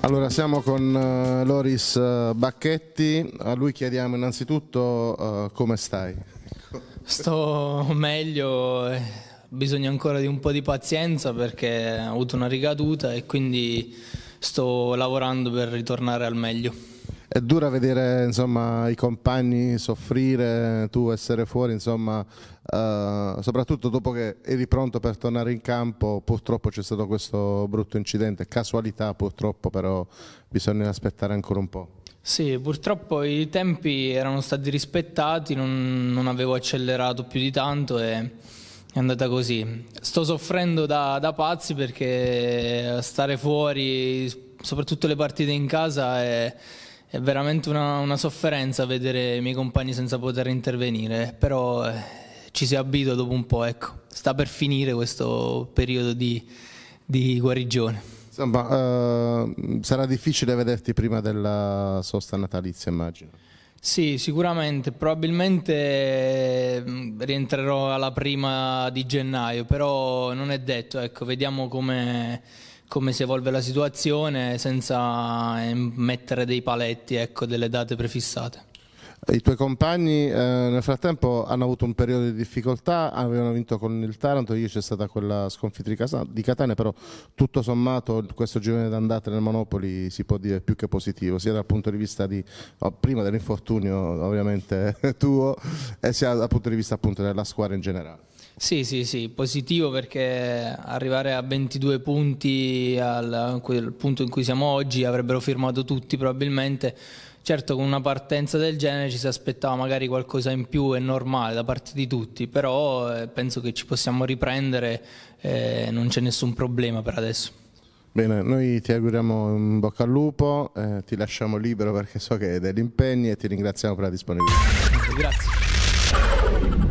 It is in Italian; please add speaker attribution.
Speaker 1: Allora siamo con uh, Loris uh, Bacchetti, a lui chiediamo innanzitutto uh, come stai.
Speaker 2: Sto meglio, bisogna ancora di un po' di pazienza perché ho avuto una ricaduta e quindi sto lavorando per ritornare al meglio
Speaker 1: è dura vedere insomma, i compagni soffrire, tu essere fuori, insomma, eh, soprattutto dopo che eri pronto per tornare in campo, purtroppo c'è stato questo brutto incidente, casualità purtroppo, però bisogna aspettare ancora un po'.
Speaker 2: Sì, purtroppo i tempi erano stati rispettati, non, non avevo accelerato più di tanto e è andata così. Sto soffrendo da, da pazzi perché stare fuori, soprattutto le partite in casa, è è veramente una, una, sofferenza vedere i miei compagni senza poter intervenire, però eh, ci si abitua dopo un po', ecco. Sta per finire questo periodo di, di guarigione.
Speaker 1: Insomma, eh, sarà difficile vederti prima della sosta natalizia, immagino.
Speaker 2: Sì, sicuramente, probabilmente mm, rientrerò alla prima di gennaio, però non è detto, ecco, vediamo come come si evolve la situazione senza eh, mettere dei paletti, ecco, delle date prefissate.
Speaker 1: I tuoi compagni eh, nel frattempo hanno avuto un periodo di difficoltà, avevano vinto con il Taranto, ieri c'è stata quella sconfitta di Catania, però tutto sommato questo girone d'andata nel Monopoli si può dire più che positivo, sia dal punto di vista di, oh, prima dell'infortunio ovviamente tuo, e sia dal punto di vista appunto della squadra in generale.
Speaker 2: Sì, sì, sì, positivo perché arrivare a 22 punti al, al punto in cui siamo oggi avrebbero firmato tutti probabilmente. Certo con una partenza del genere ci si aspettava magari qualcosa in più, è normale da parte di tutti, però eh, penso che ci possiamo riprendere, eh, non c'è nessun problema per adesso.
Speaker 1: Bene, noi ti auguriamo un bocca al lupo, eh, ti lasciamo libero perché so che hai degli impegni e ti ringraziamo per la disponibilità. Grazie.